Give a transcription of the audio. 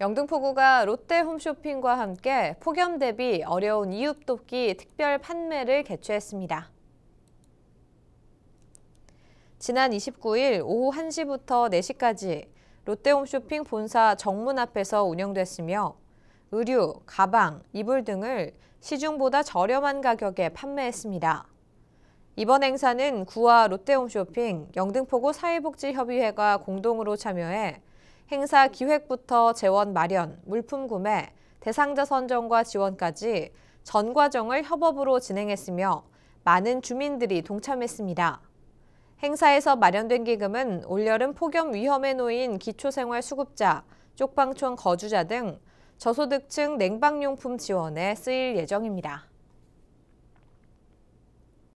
영등포구가 롯데홈쇼핑과 함께 폭염 대비 어려운 이웃돕기 특별 판매를 개최했습니다. 지난 29일 오후 1시부터 4시까지 롯데홈쇼핑 본사 정문 앞에서 운영됐으며 의류, 가방, 이불 등을 시중보다 저렴한 가격에 판매했습니다. 이번 행사는 구와 롯데홈쇼핑, 영등포구 사회복지협의회가 공동으로 참여해 행사 기획부터 재원 마련, 물품 구매, 대상자 선정과 지원까지 전 과정을 협업으로 진행했으며 많은 주민들이 동참했습니다. 행사에서 마련된 기금은 올여름 폭염 위험에 놓인 기초생활수급자, 쪽방촌 거주자 등 저소득층 냉방용품 지원에 쓰일 예정입니다.